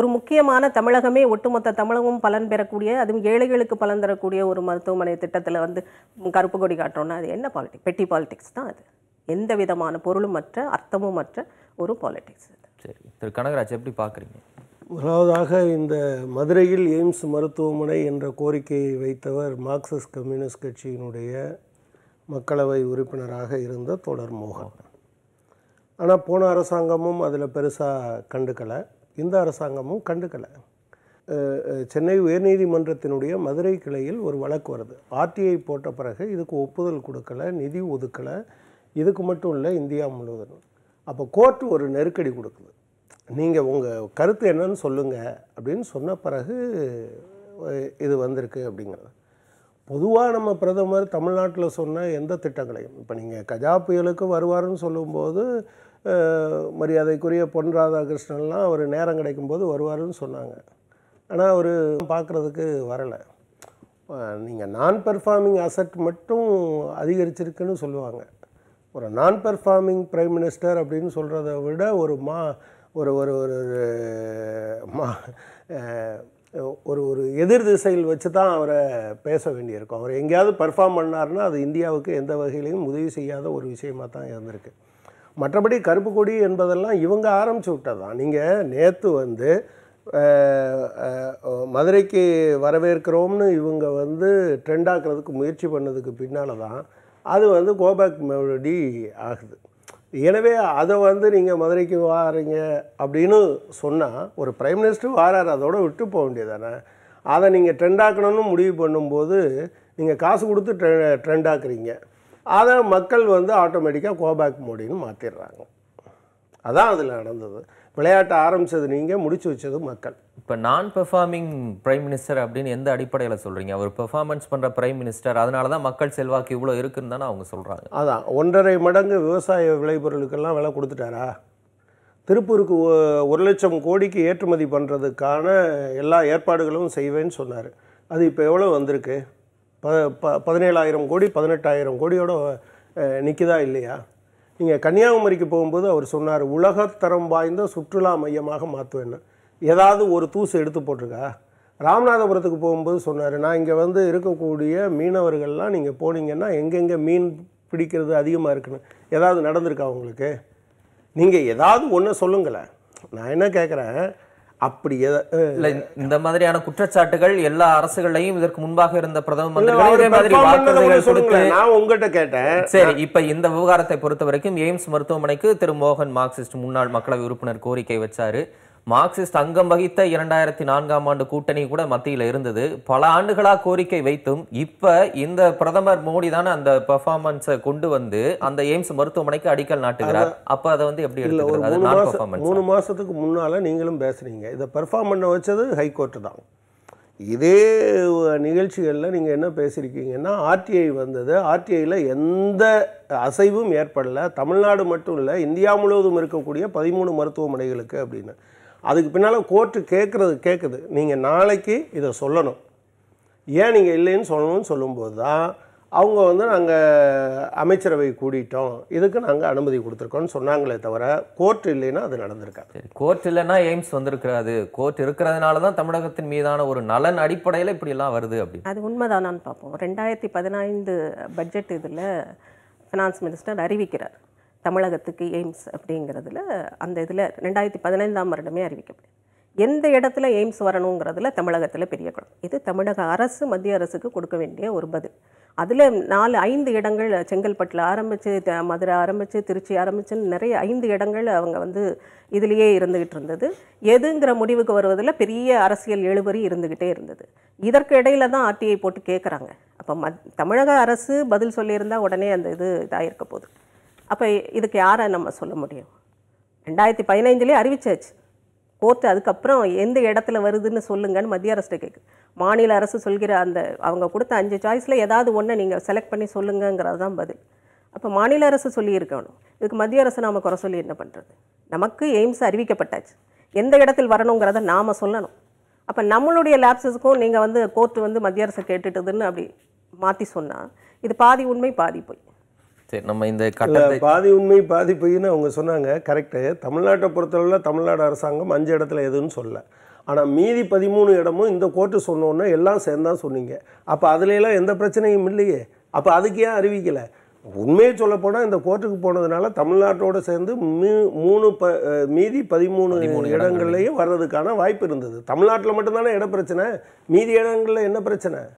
ஒரு முக்கியமான தமிழகமே ஒட்டுமொத்த தமிழகமும் பலன் பெறக்கூடிய அதுவும் ஏழைகளுக்கு பலன் தரக்கூடிய ஒரு மருத்துவமனை திட்டத்தில் வந்து கருப்பு கொடி காட்டுறோம்னா அது என்ன பாலிடிக்ஸ் பெட்டி பாலிடிக்ஸ் தான் அது எந்த விதமான பொருளும் மற்ற அர்த்தமும் மற்ற ஒரு பாலிடிக்ஸ் சரி திரு கனகராஜ் எப்படி பார்க்குறீங்க முதலாவதாக இந்த மதுரையில் எய்ம்ஸ் மருத்துவமனை என்ற கோரிக்கையை வைத்தவர் மார்க்சிஸ்ட் கம்யூனிஸ்ட் கட்சியினுடைய மக்களவை உறுப்பினராக இருந்த தொடர் மோகன் ஆனால் போன அரசாங்கமும் அதில் பெருசாக கண்டுக்கலை இந்த அரசாங்கமும் கண்டுக்கலை சென்னை உயர்நீதிமன்றத்தினுடைய மதுரை கிளையில் ஒரு வழக்கு வருது ஆர்டிஐ போட்ட பிறகு இதுக்கு ஒப்புதல் கொடுக்கலை நிதி ஒதுக்கலை இதுக்கு மட்டும் இல்லை இந்தியா முழுவதும் அப்போ கோர்ட்டு ஒரு நெருக்கடி கொடுக்குது நீங்கள் உங்கள் கருத்து என்னன்னு சொல்லுங்கள் அப்படின்னு சொன்ன பிறகு இது வந்திருக்கு அப்படிங்கிறது பொதுவாக நம்ம பிரதமர் தமிழ்நாட்டில் சொன்ன எந்த திட்டங்களையும் இப்போ நீங்கள் கஜா புயலுக்கு வருவார்னு சொல்லும்போது மரியாதைக்குரிய பொன் ராதாகிருஷ்ணன்லாம் அவர் நேரம் கிடைக்கும்போது வருவார்னு சொன்னாங்க ஆனால் அவர் பார்க்குறதுக்கு வரலை நீங்கள் நான் பெர்ஃபார்மிங் அசட் மட்டும் அதிகரிச்சிருக்குன்னு சொல்லுவாங்க ஒரு நான் பெர்ஃபார்மிங் ப்ரைம் மினிஸ்டர் அப்படின்னு சொல்கிறத விட ஒரு மா ஒரு ஒரு ஒரு மா ஒரு ஒரு எதிர் திசையில் வச்சு தான் அவரை பேச வேண்டியிருக்கும் அவர் எங்கேயாவது பர்ஃபார்ம் பண்ணார்னா அது இந்தியாவுக்கு எந்த வகையிலையும் உதவி செய்யாத ஒரு விஷயமாக தான் இருந்திருக்கு மற்றபடி கருப்பு கொடி என்பதெல்லாம் இவங்க ஆரம்பிச்சு விட்டது தான் நீங்கள் நேற்று வந்து மதுரைக்கு வரவேற்கிறோம்னு இவங்க வந்து ட்ரெண்டாக்குறதுக்கு முயற்சி பண்ணதுக்கு பின்னால் தான் அது வந்து கோபேக் மெலடி ஆகுது எனவே அதை வந்து நீங்கள் மதுரைக்கு வாரீங்க அப்படின்னு சொன்னால் ஒரு பிரைம் மினிஸ்டர் வாரார் அதோடு விட்டு போக வேண்டியதானே அதை நீங்கள் ட்ரெண்டாக்கணும்னு முடிவு பண்ணும்போது நீங்கள் காசு கொடுத்து ட்ரெ ட்ரெண்டாக்குறீங்க அதை மக்கள் வந்து ஆட்டோமேட்டிக்காக கோபேக் மோடின்னு மாற்றிடுறாங்க அதான் அதில் நடந்தது விளையாட்டை ஆரம்பித்தது நீங்கள் முடிச்சு வச்சது மக்கள் இப்போ நான் பெர்ஃபார்மிங் பிரைம் மினிஸ்டர் அப்படின்னு எந்த அடிப்படையில் சொல்கிறீங்க அவர் பெர்ஃபார்மன்ஸ் பண்ணுற பிரைம் மினிஸ்டர் அதனால தான் மக்கள் செல்வாக்கு இவ்வளோ இருக்குன்னு தானே அவங்க சொல்கிறாங்க அதான் ஒன்றரை மடங்கு விவசாய விளைபொருளுக்கெல்லாம் விலை கொடுத்துட்டாரா திருப்பூருக்கு ஒரு லட்சம் கோடிக்கு ஏற்றுமதி பண்ணுறதுக்கான எல்லா ஏற்பாடுகளும் செய்வேன்னு சொன்னார் அது இப்போ எவ்வளோ வந்திருக்கு ப ப பதினேழாயிரம் கோடி பதினெட்டாயிரம் கோடியோட நிற்குதா இல்லையா நீங்கள் கன்னியாகுமரிக்கு போகும்போது அவர் சொன்னார் உலகத்தரம் வாய்ந்த சுற்றுலா மையமாக மாற்றுவேன்னு ஏதாவது ஒரு தூசு எடுத்து போட்டிருக்கா ராமநாதபுரத்துக்கு போகும்போது சொன்னார் நான் இங்கே வந்து இருக்கக்கூடிய மீனவர்கள்லாம் நீங்கள் போனீங்கன்னா எங்கெங்கே மீன் பிடிக்கிறது அதிகமாக இருக்குன்னு ஏதாவது நடந்திருக்கா உங்களுக்கு நீங்கள் ஏதாவது ஒன்று சொல்லுங்களேன் நான் என்ன கேட்குறேன் அப்படி இந்த மாதிரியான குற்றச்சாட்டுகள் எல்லா அரசுகளையும் இதற்கு முன்பாக இருந்த பிரதம மந்திரி நான் உங்ககிட்ட சரி இப்ப இந்த விவகாரத்தை பொறுத்த வரைக்கும் எய்ம்ஸ் மருத்துவமனைக்கு திரு மோகன் மார்க்சிஸ்ட் முன்னாள் மக்களவை உறுப்பினர் கோரிக்கை வச்சாரு மார்க்சிஸ்ட் அங்கம் வகித்த இரண்டாயிரத்தி நான்காம் ஆண்டு கூட்டணி கூட மத்தியில் இருந்தது பல ஆண்டுகளாக கோரிக்கை வைத்தும் இப்போ இந்த பிரதமர் மோடி தானே அந்த பெர்ஃபார்மன்ஸை கொண்டு வந்து அந்த எய்ம்ஸ் மருத்துவமனைக்கு அடிக்கல் நாட்டுகிறார் அப்போ அதை வந்து எப்படி மூணு மாதத்துக்கு முன்னால் நீங்களும் பேசுகிறீங்க இதை பெர்ஃபார்ம் பண்ண வச்சது ஹைகோர்ட்டு தான் இதே நிகழ்ச்சிகளில் நீங்கள் என்ன பேசியிருக்கீங்கன்னா ஆர்டிஐ வந்தது ஆர்டிஐயில் எந்த அசைவும் ஏற்படலை தமிழ்நாடு மட்டும் இல்லை இந்தியா முழுவதும் இருக்கக்கூடிய பதிமூணு மருத்துவமனைகளுக்கு அப்படின்னு அதுக்கு பின்னால் கோர்ட்டு கேட்குறது கேட்குது நீங்கள் நாளைக்கு இதை சொல்லணும் ஏன் நீங்கள் இல்லைன்னு சொல்லணும்னு சொல்லும்போது தான் அவங்க வந்து நாங்கள் அமைச்சரவை கூடிட்டோம் இதுக்கு நாங்கள் அனுமதி கொடுத்துருக்கோன்னு சொன்னாங்களே தவிர கோர்ட் இல்லைன்னா அது நடந்திருக்காது கோர்ட் இல்லைன்னா எய்ம்ஸ் வந்திருக்கிறாது கோர்ட் இருக்கிறதுனால தான் தமிழகத்தின் மீதான ஒரு நலன் அடிப்படையில் இப்படிலாம் வருது அப்படி அது உண்மைதானான்னு பார்ப்போம் ரெண்டாயிரத்தி பதினைந்து பட்ஜெட் இதில் ஃபினான்ஸ் மினிஸ்டர் அறிவிக்கிறார் தமிழகத்துக்கு எய்ம்ஸ் அப்படிங்கிறதுல அந்த இதில் ரெண்டாயிரத்தி பதினைந்தாம் வருடமே அறிவிக்கப்படுது எந்த இடத்துல எய்ம்ஸ் வரணுங்கிறதுல தமிழகத்தில் பெரிய குளம் இது தமிழக அரசு மத்திய அரசுக்கு கொடுக்க வேண்டிய ஒரு பதில் அதில் நாலு ஐந்து இடங்கள் செங்கல்பட்டில் ஆரம்பித்து மதுரை ஆரம்பித்து திருச்சி ஆரம்பிச்சுன்னு நிறைய ஐந்து இடங்கள் அவங்க வந்து இதிலேயே இருந்துக்கிட்டு இருந்தது எதுங்கிற முடிவுக்கு வருவதில் பெரிய அரசியல் எழுபறி இருந்துக்கிட்டே இருந்தது இதற்கு இடையில தான் ஆர்டிஐ போட்டு கேட்குறாங்க அப்போ மத் தமிழக அரசு பதில் சொல்லியிருந்தால் உடனே அந்த இது இதாக இருக்க போகுது அப்போ இதுக்கு யாரை நம்ம சொல்ல முடியும் ரெண்டாயிரத்தி பதினைஞ்சிலே அறிவிச்சாச்சு கோர்ட்டு அதுக்கப்புறம் எந்த இடத்துல வருதுன்னு சொல்லுங்கன்னு மத்திய அரசு கேட்கு மாநில அரசு சொல்கிற அந்த அவங்க கொடுத்த அஞ்சு சாய்ஸில் ஏதாவது ஒன்று நீங்கள் செலக்ட் பண்ணி சொல்லுங்கிறது தான் பதில் அப்போ மாநில அரசு சொல்லியிருக்கணும் இதுக்கு மத்திய அரசு நாம் குறை சொல்லி என்ன பண்ணுறது நமக்கு எய்ம்ஸ் அறிவிக்கப்பட்டாச்சு எந்த இடத்தில் வரணுங்கிறத நாம் சொல்லணும் அப்போ நம்மளுடைய லேப்ஸஸுக்கும் நீங்கள் வந்து கோர்ட்டு வந்து மத்திய அரசு கேட்டுட்டதுன்னு அப்படி மாற்றி சொன்னால் இது பாதி உண்மை பாதி போய் சரி நம்ம இந்த கட்டத்தை பாதி உண்மை பாதி பொய்னு அவங்க சொன்னாங்க கரெக்டு தமிழ்நாட்டை பொறுத்தளவில் தமிழ்நாடு அரசாங்கம் அஞ்சு இடத்துல எதுன்னு சொல்லலை ஆனால் மீதி பதிமூணு இடமும் இந்த கோர்ட்டு சொன்னோன்னே எல்லாம் சேர்ந்தான் சொன்னீங்க அப்போ அதுலலாம் எந்த பிரச்சனையும் இல்லையே அப்போ அதுக்கு ஏன் அறிவிக்கலை உண்மையை சொல்லப்போனால் இந்த கோர்ட்டுக்கு போனதுனால தமிழ்நாட்டோடு சேர்ந்து மீ மூணு ப மீதி பதிமூணு மூணு இடங்கள்லையும் வர்றதுக்கான வாய்ப்பு இருந்தது தமிழ்நாட்டில் மட்டும்தானே இட பிரச்சனை மீதி இடங்களில் என்ன பிரச்சனை